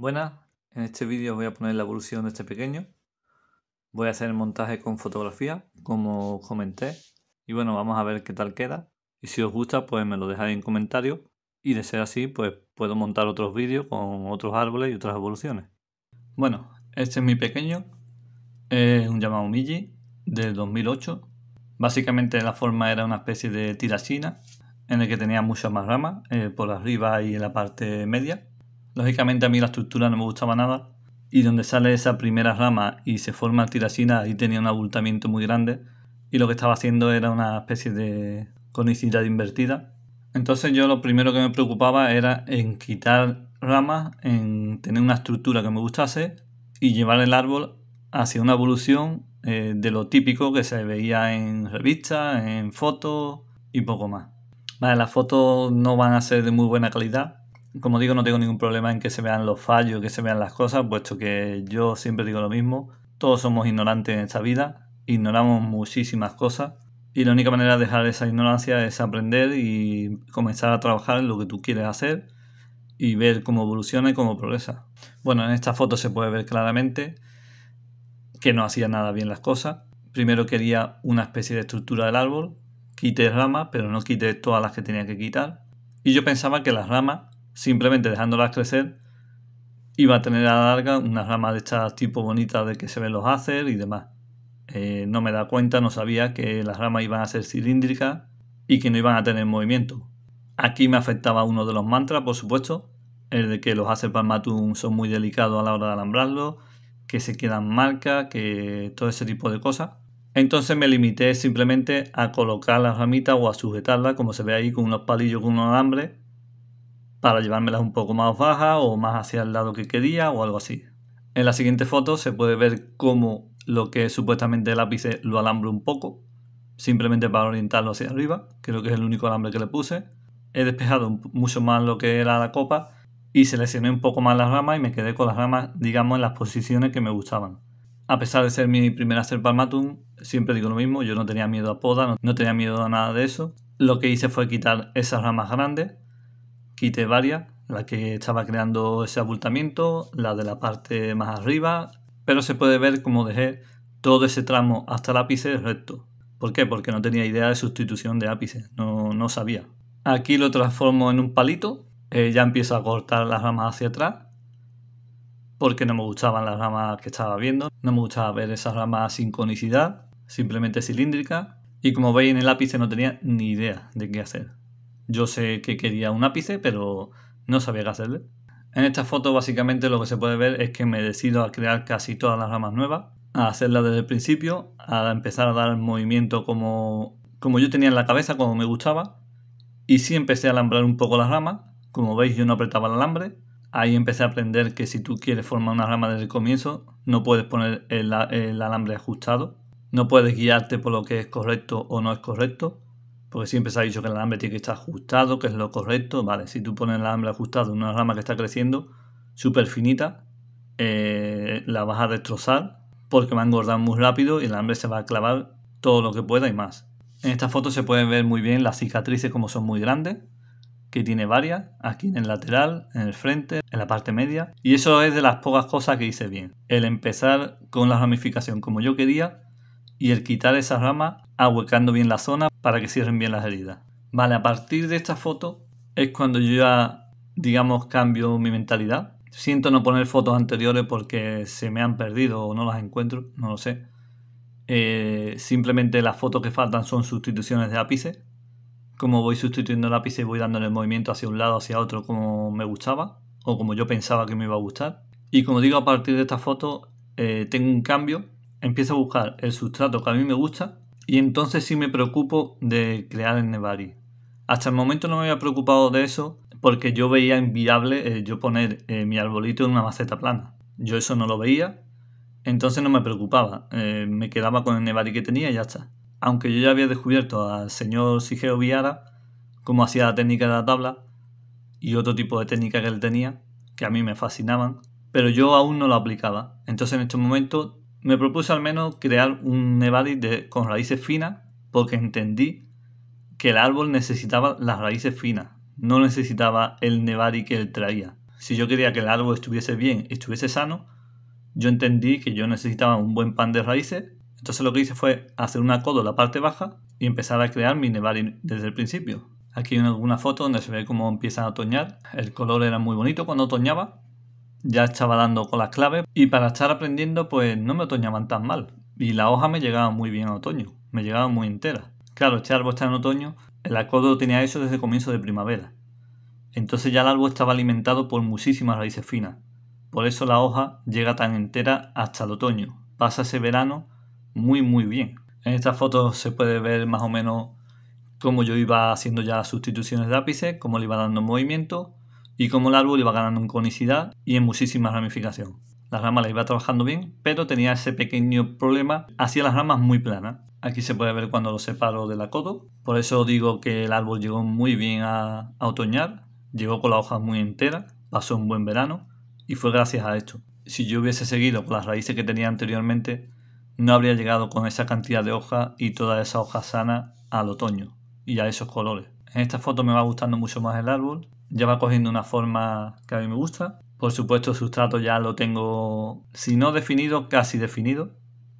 Buenas, en este vídeo voy a poner la evolución de este pequeño. Voy a hacer el montaje con fotografía, como comenté. Y bueno, vamos a ver qué tal queda. Y si os gusta, pues me lo dejáis en comentarios. Y de ser así, pues puedo montar otros vídeos con otros árboles y otras evoluciones. Bueno, este es mi pequeño. Es un llamado Miji, del 2008. Básicamente la forma era una especie de tirachina, en el que tenía muchas más ramas, eh, por arriba y en la parte media Lógicamente a mí la estructura no me gustaba nada y donde sale esa primera rama y se forma tirasina ahí tenía un abultamiento muy grande y lo que estaba haciendo era una especie de conicidad invertida. Entonces yo lo primero que me preocupaba era en quitar ramas, en tener una estructura que me gustase y llevar el árbol hacia una evolución eh, de lo típico que se veía en revistas, en fotos y poco más. Vale, las fotos no van a ser de muy buena calidad, como digo, no tengo ningún problema en que se vean los fallos, que se vean las cosas, puesto que yo siempre digo lo mismo, todos somos ignorantes en esta vida, ignoramos muchísimas cosas y la única manera de dejar esa ignorancia es aprender y comenzar a trabajar en lo que tú quieres hacer y ver cómo evoluciona y cómo progresa. Bueno, en esta foto se puede ver claramente que no hacía nada bien las cosas. Primero quería una especie de estructura del árbol, quité ramas, pero no quité todas las que tenía que quitar. Y yo pensaba que las ramas simplemente dejándolas crecer iba a tener a la larga unas ramas de estas tipo bonitas de que se ven los hacer y demás. Eh, no me da cuenta, no sabía que las ramas iban a ser cilíndricas y que no iban a tener movimiento. Aquí me afectaba uno de los mantras, por supuesto, el de que los hacer palmatum son muy delicados a la hora de alambrarlo que se quedan marcas, que todo ese tipo de cosas. Entonces me limité simplemente a colocar las ramitas o a sujetarla como se ve ahí, con unos palillos, con un alambre, para llevármelas un poco más bajas o más hacia el lado que quería o algo así. En la siguiente foto se puede ver cómo lo que supuestamente el ápice lo alambre un poco, simplemente para orientarlo hacia arriba, creo que es el único alambre que le puse. He despejado mucho más lo que era la copa y seleccioné un poco más las ramas y me quedé con las ramas, digamos, en las posiciones que me gustaban. A pesar de ser mi primera ser palmatum, siempre digo lo mismo, yo no tenía miedo a poda, no tenía miedo a nada de eso. Lo que hice fue quitar esas ramas grandes quité varias, la que estaba creando ese abultamiento, la de la parte más arriba, pero se puede ver como dejé todo ese tramo hasta el ápice recto. ¿Por qué? Porque no tenía idea de sustitución de ápice, no, sabía. Aquí lo transformo en un palito, eh, ya empiezo a cortar las ramas hacia atrás, porque no me gustaban las ramas que estaba viendo, no me gustaba ver esas ramas sin conicidad, simplemente cilíndrica, y como veis en el ápice no tenía ni idea de qué hacer. Yo sé que quería un ápice, pero no sabía qué hacerle. En esta foto básicamente lo que se puede ver es que me decido a crear casi todas las ramas nuevas, a hacerlas desde el principio, a empezar a dar movimiento como, yo tenía en la cabeza, como me gustaba, y sí empecé a alambrar un poco las ramas, como veis yo no apretaba el alambre, ahí empecé a aprender que si tú quieres formar una rama desde el comienzo, no puedes poner el alambre ajustado, no puedes guiarte por lo que es correcto o no es correcto, porque siempre se ha dicho que el alambre tiene que estar ajustado, que es lo correcto. Vale, si tú pones el alambre ajustado en una rama que está creciendo, súper finita, eh, la vas a destrozar porque va a engordar muy rápido y el alambre se va a clavar todo lo que pueda y más. En esta foto se pueden ver muy bien las cicatrices como son muy grandes, que tiene varias, aquí en el lateral, en el frente, en la parte media. Y eso es de las pocas cosas que hice bien. El empezar con la ramificación como yo quería y el quitar esas ramas ahuecando bien la zona para que cierren bien las heridas. Vale, a partir de esta foto es cuando yo ya, digamos, cambio mi mentalidad. Siento no poner fotos anteriores porque se me han perdido o no las encuentro, no lo sé. Eh, simplemente las fotos que faltan son sustituciones de lápices. Como voy sustituyendo el ápice, voy dándole el movimiento hacia un lado, hacia otro, como me gustaba o como yo pensaba que me iba a gustar. Y como digo, a partir de esta foto eh, tengo un cambio empiezo a buscar el sustrato que a mí me gusta y entonces sí me preocupo de crear el Nevari. Hasta el momento no me había preocupado de eso porque yo veía inviable eh, yo poner eh, mi arbolito en una maceta plana. Yo eso no lo veía, entonces no me preocupaba. Eh, me quedaba con el Nevari que tenía y ya está. Aunque yo ya había descubierto al señor Sigeo Viara cómo hacía la técnica de la tabla y otro tipo de técnica que él tenía, que a mí me fascinaban, pero yo aún no lo aplicaba. Entonces en este momento me propuse al menos crear un Nevadis con raíces finas porque entendí que el árbol necesitaba las raíces finas, no necesitaba el Nevadis que él traía. Si yo quería que el árbol estuviese bien, estuviese sano, yo entendí que yo necesitaba un buen pan de raíces, entonces lo que hice fue hacer una codo en la parte baja y empezar a crear mi Nevadis desde el principio. Aquí hay una, foto donde se ve cómo empieza a otoñar. El color era muy bonito cuando otoñaba ya estaba dando con las claves y para estar aprendiendo pues no me otoñaban tan mal y la hoja me llegaba muy bien a otoño, me llegaba muy entera. Claro, este árbol está en otoño, el acodo tenía eso desde comienzo de primavera. Entonces ya el árbol estaba alimentado por muchísimas raíces finas. Por eso la hoja llega tan entera hasta el otoño. Pasa ese verano muy muy bien. En esta foto se puede ver más o menos cómo yo iba haciendo ya sustituciones de ápices, cómo le iba dando movimiento y como el árbol iba ganando en conicidad y en muchísima ramificación. Las ramas las iba trabajando bien, pero tenía ese pequeño problema, hacia las ramas muy planas. Aquí se puede ver cuando lo separo la codo por eso digo que el árbol llegó muy bien a, a otoñar, llegó con las hojas muy enteras, pasó un buen verano y fue gracias a esto. Si yo hubiese seguido con las raíces que tenía anteriormente, no habría llegado con esa cantidad de hojas y toda esa hoja sana al otoño y a esos colores. En esta foto me va gustando mucho más el árbol ya va cogiendo una forma que a mí me gusta. Por supuesto, el sustrato ya lo tengo, si no definido, casi definido.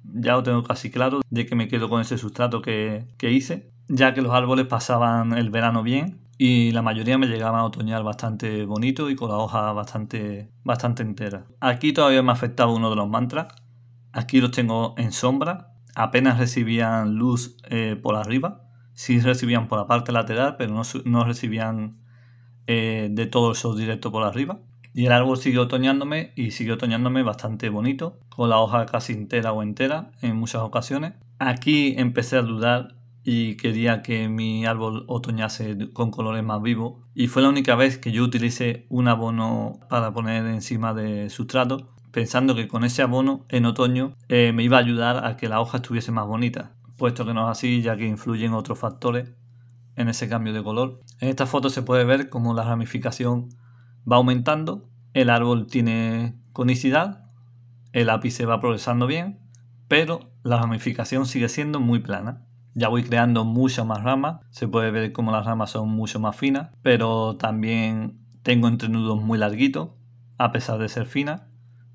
Ya lo tengo casi claro de que me quedo con ese sustrato que, que hice, ya que los árboles pasaban el verano bien y la mayoría me llegaban a otoñar bastante bonito y con la hoja bastante, bastante entera. Aquí todavía me afectaba uno de los mantras. Aquí los tengo en sombra, apenas recibían luz eh, por arriba, sí recibían por la parte lateral, pero no, no recibían eh, de todos esos directo por arriba. Y el árbol siguió otoñándome y siguió otoñándome bastante bonito, con la hoja casi entera o entera en muchas ocasiones. Aquí empecé a dudar y quería que mi árbol otoñase con colores más vivos y fue la única vez que yo utilicé un abono para poner encima de sustrato pensando que con ese abono en otoño eh, me iba a ayudar a que la hoja estuviese más bonita puesto que no es así ya que influyen otros factores en ese cambio de color. En esta foto se puede ver cómo la ramificación va aumentando, el árbol tiene conicidad, el ápice va progresando bien, pero la ramificación sigue siendo muy plana. Ya voy creando muchas más ramas, se puede ver cómo las ramas son mucho más finas, pero también tengo entrenudos muy larguitos, a pesar de ser fina.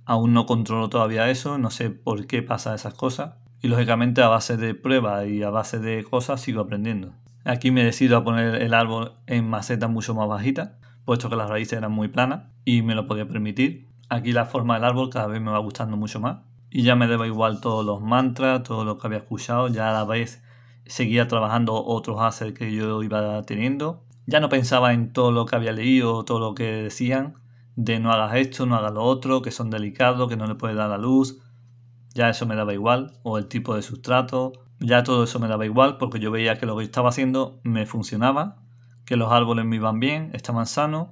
Aún no controlo todavía eso, no sé por qué pasa esas cosas. Y lógicamente a base de pruebas y a base de cosas sigo aprendiendo. Aquí me decido a poner el árbol en maceta mucho más bajita, puesto que las raíces eran muy planas y me lo podía permitir. Aquí la forma del árbol cada vez me va gustando mucho más. Y ya me daba igual todos los mantras, todo lo que había escuchado. Ya a la vez seguía trabajando otros assets que yo iba teniendo. Ya no pensaba en todo lo que había leído, todo lo que decían, de no hagas esto, no hagas lo otro, que son delicados, que no le puede dar la luz. Ya eso me daba igual. O el tipo de sustrato, ya todo eso me daba igual porque yo veía que lo que estaba haciendo me funcionaba, que los árboles me iban bien, estaban sanos,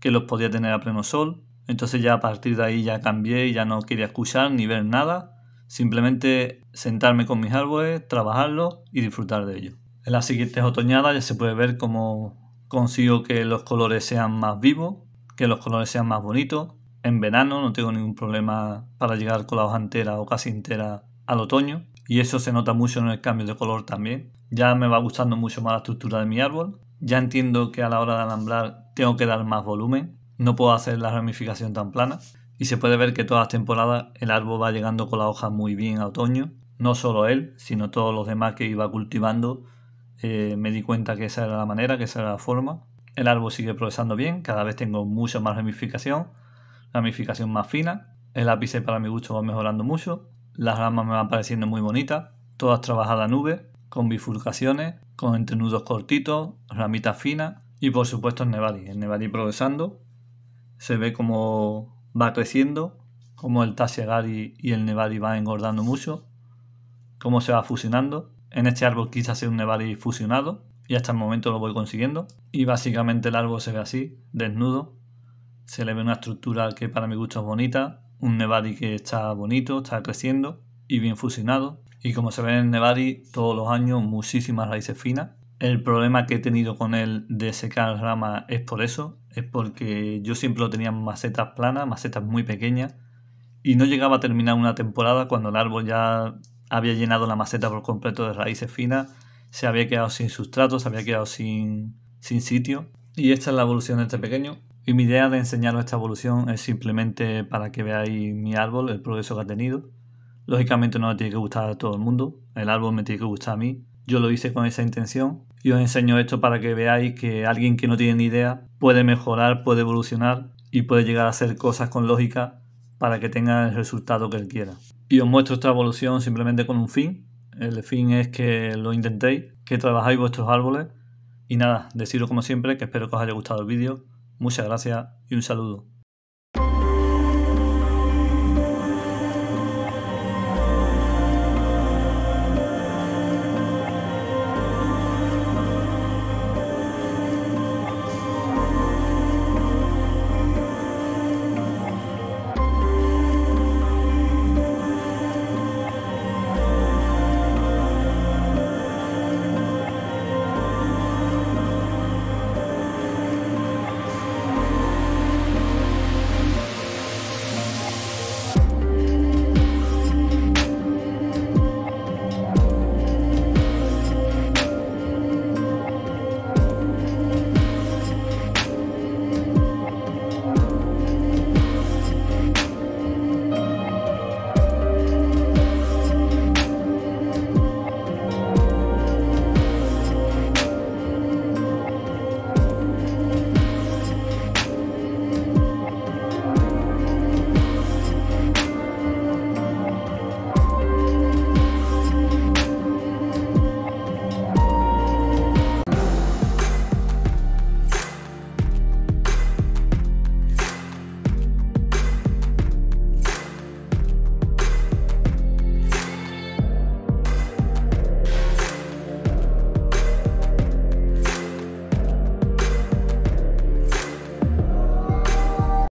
que los podía tener a pleno sol. Entonces ya a partir de ahí ya cambié ya no quería escuchar ni ver nada, simplemente sentarme con mis árboles, trabajarlos y disfrutar de ellos. En las siguientes otoñadas ya se puede ver cómo consigo que los colores sean más vivos, que los colores sean más bonitos. En verano no tengo ningún problema para llegar con la hoja entera o casi entera al otoño y eso se nota mucho en el cambio de color también. Ya me va gustando mucho más la estructura de mi árbol. Ya entiendo que a la hora de alambrar tengo que dar más volumen. No puedo hacer la ramificación tan plana. Y se puede ver que todas las temporadas el árbol va llegando con la hoja muy bien a otoño. No solo él, sino todos los demás que iba cultivando. Eh, me di cuenta que esa era la manera, que esa era la forma. El árbol sigue progresando bien. Cada vez tengo mucho más ramificación. Ramificación más fina. El ápice para mi gusto va mejorando mucho las ramas me van pareciendo muy bonitas, todas trabajadas a nube, con bifurcaciones, con entrenudos cortitos, ramitas finas y por supuesto el Nevadi. El Nevadi progresando, se ve como va creciendo, como el tasiagari y el Nevadi van engordando mucho, cómo se va fusionando. En este árbol quizás hacer un Nevadi fusionado y hasta el momento lo voy consiguiendo. Y básicamente el árbol se ve así, desnudo. Se le ve una estructura que para mi gusto es bonita, un Nevadi que está bonito, está creciendo y bien fusionado. Y como se ve en el Nevadi, todos los años muchísimas raíces finas. El problema que he tenido con él de secar rama es por eso, es porque yo siempre lo tenía en macetas planas, macetas muy pequeñas, y no llegaba a terminar una temporada cuando el árbol ya había llenado la maceta por completo de raíces finas, se había quedado sin sustrato, se había quedado sin, sin sitio. Y esta es la evolución de este pequeño. Y mi idea de enseñaros esta evolución es simplemente para que veáis mi árbol, el progreso que ha tenido. Lógicamente no me tiene que gustar a todo el mundo, el árbol me tiene que gustar a mí. Yo lo hice con esa intención y os enseño esto para que veáis que alguien que no tiene ni idea puede mejorar, puede evolucionar y puede llegar a hacer cosas con lógica para que tenga el resultado que él quiera. Y os muestro esta evolución simplemente con un fin. El fin es que lo intentéis, que trabajáis vuestros árboles. Y nada, deciros como siempre que espero que os haya gustado el vídeo Muchas gracias y un saludo.